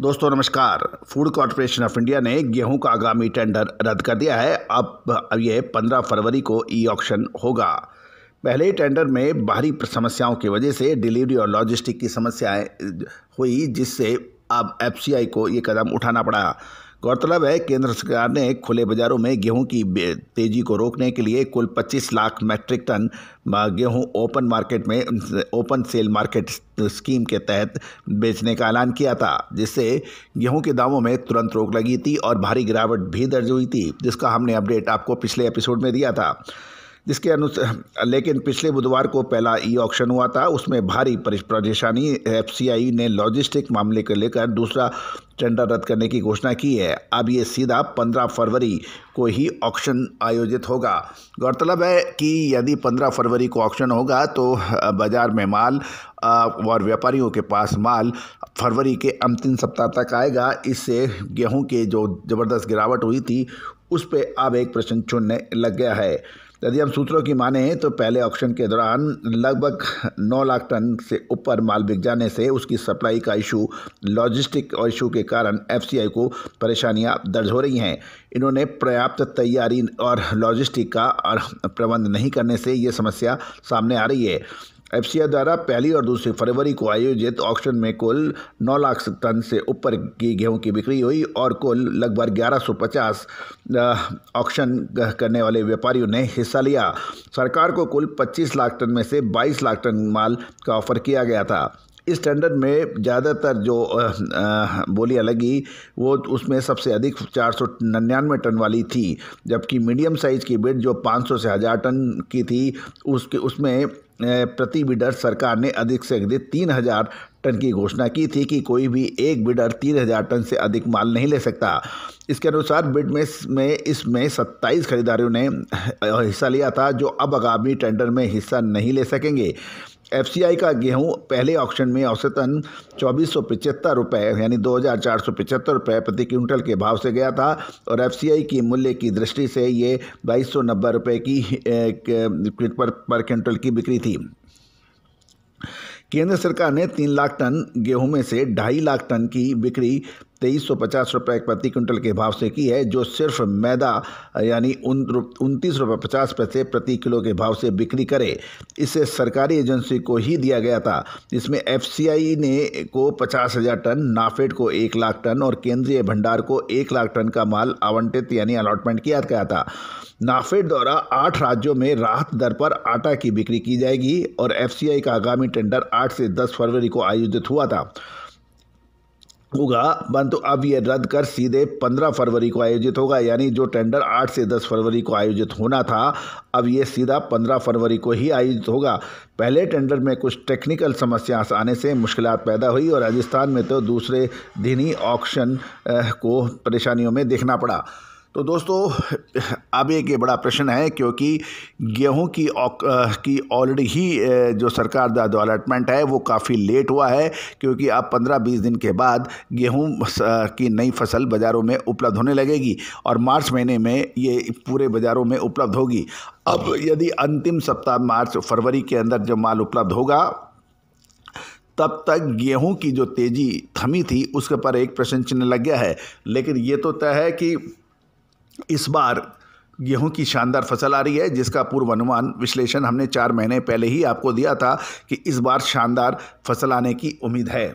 दोस्तों नमस्कार food corporation of India ने गेहूं का आगामी टेंडर रद्द कर दिया है अब अब यह पंद्रह फरवरी को ई ऑक्शन होगा पहले टेंडर में बाहरी समस्याओं की वजह से डिलीवरी और लॉजिस्टिक की समस्याएं हुई जिससे अब एफसीआई को ये कदम उठाना पड़ा गौरतलब है केंद्र सरकार ने खुले बाजारों में गेहूं की तेजी को रोकने के लिए कुल 25 लाख मैट्रिक टन गेहूं ओपन मार्केट में ओपन सेल मार्केट स्कीम के तहत बेचने का ऐलान किया था जिससे गेहूं के दामों में तुरंत रोक लगी थी और भारी गिरावट भी दर्ज हुई थी जिसका हमने अपडेट आपको पिछले एपिसोड में दिया था जिसके अनुसार लेकिन पिछले बुधवार को पहला ई ऑक्शन हुआ था उसमें भारी परेशानी एफ ने लॉजिस्टिक मामले को लेकर दूसरा टेंडर रद्द करने की घोषणा की है अब ये सीधा 15 फरवरी को ही ऑक्शन आयोजित होगा गौरतलब है कि यदि 15 फरवरी को ऑक्शन होगा तो बाज़ार में माल और व्यापारियों के पास माल फरवरी के अंतिम सप्ताह तक आएगा इससे गेहूं के जो ज़बरदस्त गिरावट हुई थी उस पर अब एक प्रश्न चुनने लग गया है यदि हम सूत्रों की माने तो पहले ऑक्शन के दौरान लगभग 9 लाख टन से ऊपर माल बिक जाने से उसकी सप्लाई का इशू लॉजिस्टिक और इशू के कारण एफसीआई को परेशानियां दर्ज हो रही हैं इन्होंने पर्याप्त तैयारी और लॉजिस्टिक का प्रबंध नहीं करने से ये समस्या सामने आ रही है एफसीआई द्वारा पहली और दूसरी फरवरी को आयोजित ऑक्शन में कुल नौ लाख टन से ऊपर की गेहूं की बिक्री हुई और कुल लगभग 1150 ऑक्शन करने वाले व्यापारियों ने हिस्सा लिया सरकार को कुल 25 लाख टन में से 22 लाख टन माल का ऑफर किया गया था इस टेंडर में ज़्यादातर जो बोलियाँ लगी वो उसमें सबसे अधिक चार सौ निन्यानवे टन वाली थी जबकि मीडियम साइज़ की बेड जो पाँच सौ से हज़ार टन की थी उसके उसमें प्रति बिडर सरकार ने अधिक से अधिक तीन हज़ार टन की घोषणा की थी कि कोई भी एक बिडर तीन हज़ार टन से अधिक माल नहीं ले सकता इसके अनुसार बिड में में इसमें सत्ताईस खरीदारियों ने हिस्सा लिया था जो अब आगामी टेंडर में हिस्सा नहीं ले सकेंगे एफसीआई का गेहूं पहले ऑक्शन में औसतन चौबीस सौ पिचहत्तर रुपये यानी दो हज़ार चार सौ पचहत्तर रुपये प्रति क्विंटल के भाव से गया था और एफसीआई की मूल्य की दृष्टि से ये बाईस सौ नब्बे रुपये की पर, पर क्विंटल की बिक्री थी केंद्र सरकार ने तीन लाख टन गेहूं में से ढाई लाख टन की बिक्री तेईस सौ पचास रुपये प्रति क्विंटल के भाव से की है जो सिर्फ मैदा यानी उनतीस रुपये पचास पैसे प्रति किलो के भाव से बिक्री करे इसे सरकारी एजेंसी को ही दिया गया था इसमें एफ ने को पचास हज़ार टन नाफेड को एक लाख टन और केंद्रीय भंडार को एक लाख टन का माल आवंटित यानी अलॉटमेंट किया गया था नाफेड द्वारा आठ राज्यों में राहत दर पर आटा की बिक्री की जाएगी और एफ का आगामी टेंडर आठ से दस फरवरी को आयोजित हुआ था होगा परंतु अब ये रद्द कर सीधे 15 फरवरी को आयोजित होगा यानी जो टेंडर 8 से 10 फरवरी को आयोजित होना था अब ये सीधा 15 फरवरी को ही आयोजित होगा पहले टेंडर में कुछ टेक्निकल समस्या आने से मुश्किल पैदा हुई और राजस्थान में तो दूसरे दिन ही ऑक्शन को परेशानियों में देखना पड़ा तो दोस्तों अब एक ये बड़ा प्रश्न है क्योंकि गेहूं की की ऑलरेडी ही जो सरकार द्वारा जो अलाटमेंट है वो काफ़ी लेट हुआ है क्योंकि अब 15-20 दिन के बाद गेहूं की नई फसल बाज़ारों में उपलब्ध होने लगेगी और मार्च महीने में ये पूरे बाज़ारों में उपलब्ध होगी अब यदि अंतिम सप्ताह मार्च फरवरी के अंदर जब माल उपलब्ध होगा तब तक गेहूं की जो तेज़ी थमी थी उसके पर एक प्रश्न चिन्ह लग गया है लेकिन ये तो तय है कि इस बार गेहूं की शानदार फसल आ रही है जिसका पूर्वानुमान विश्लेषण हमने चार महीने पहले ही आपको दिया था कि इस बार शानदार फसल आने की उम्मीद है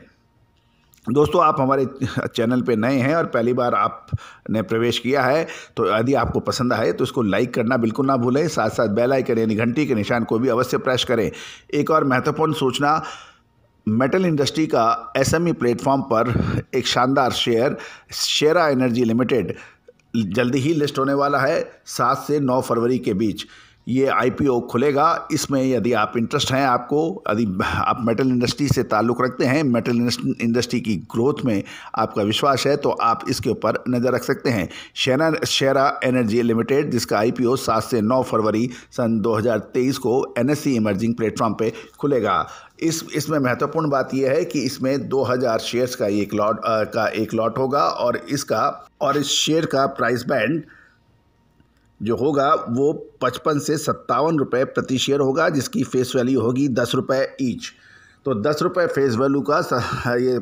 दोस्तों आप हमारे चैनल पे नए हैं और पहली बार आपने प्रवेश किया है तो यदि आपको पसंद आए तो इसको लाइक करना बिल्कुल ना भूलें साथ साथ बेल आइकन यानी घंटी के निशान को भी अवश्य प्रेस करें एक और महत्वपूर्ण सूचना मेटल इंडस्ट्री का एसएमई प्लेटफॉर्म पर एक शानदार शेयर शेरा एनर्जी लिमिटेड जल्दी ही लिस्ट होने वाला है सात से नौ फरवरी के बीच ये आईपीओ खुलेगा इसमें यदि आप इंटरेस्ट हैं आपको यदि आप मेटल इंडस्ट्री से ताल्लुक़ रखते हैं मेटल इंडस्ट्री की ग्रोथ में आपका विश्वास है तो आप इसके ऊपर नज़र रख सकते हैं शेरा शेरा एनर्जी लिमिटेड जिसका आईपीओ 7 से 9 फरवरी सन 2023 को एनएससी इमर्जिंग प्लेटफॉर्म पे खुलेगा इस इसमें महत्वपूर्ण बात यह है कि इसमें 2000 शेयर्स का एक लॉट का एक लॉट होगा और इसका और इस शेयर का प्राइस बैंड जो होगा वो पचपन से सत्तावन रुपये प्रति शेयर होगा जिसकी फेस वैल्यू होगी दस रुपये ईच तो दस रुपये फेस वैल्यू का ये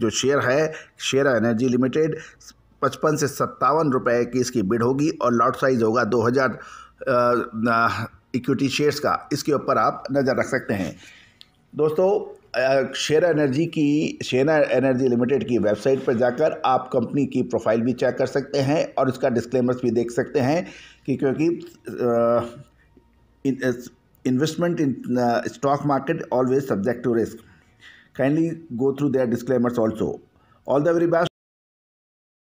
जो शेयर है शेयर एनर्जी लिमिटेड पचपन से सत्तावन रुपये की इसकी बिड होगी और लॉट साइज होगा दो हज़ार इक्विटी शेयर्स का इसके ऊपर आप नज़र रख सकते हैं दोस्तों शेयर एनर्जी की शेना एनर्जी लिमिटेड की वेबसाइट पर जाकर आप कंपनी की प्रोफाइल भी चेक कर सकते हैं और इसका डिस्क्लेमर्स भी देख सकते हैं कि क्योंकि investment in stock market always subject to risk kindly go through their disclaimers also all the very best